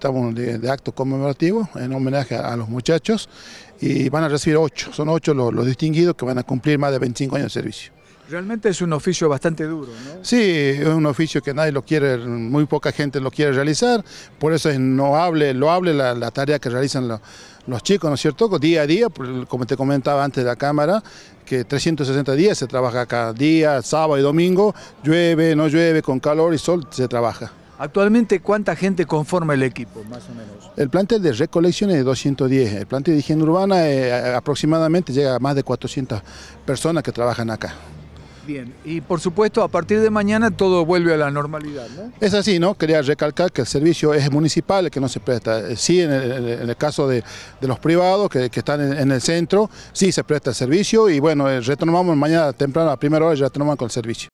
Estamos de, de, acto conmemorativo en homenaje a, los muchachos y van a recibir ocho, son ocho los, distinguidos que van a cumplir más de 25 años de servicio. Realmente es un oficio bastante duro, ¿no? Sí, es un oficio que nadie lo quiere, muy poca gente lo quiere realizar, por eso es loable, la, la tarea que realizan los, los chicos, ¿no es cierto? Día a día, como te comentaba antes de la cámara, que 360 días se trabaja cada día, sábado y domingo, llueve, no llueve, con calor y sol, se trabaja. Actualmente, ¿cuánta gente conforma el equipo, más o menos? El plantel de recolección es de 210, el plantel de higiene urbana eh, aproximadamente llega a más de 400 personas que trabajan acá. Bien, y por supuesto a partir de mañana todo vuelve a la normalidad, ¿no? Es así, ¿no? Quería recalcar que el servicio es municipal, que no se presta. Eh, sí, en el, caso de, los privados que, están en, en, el centro, sí se presta el servicio y bueno, eh, retomamos mañana temprano a primera hora y retomamos con el servicio.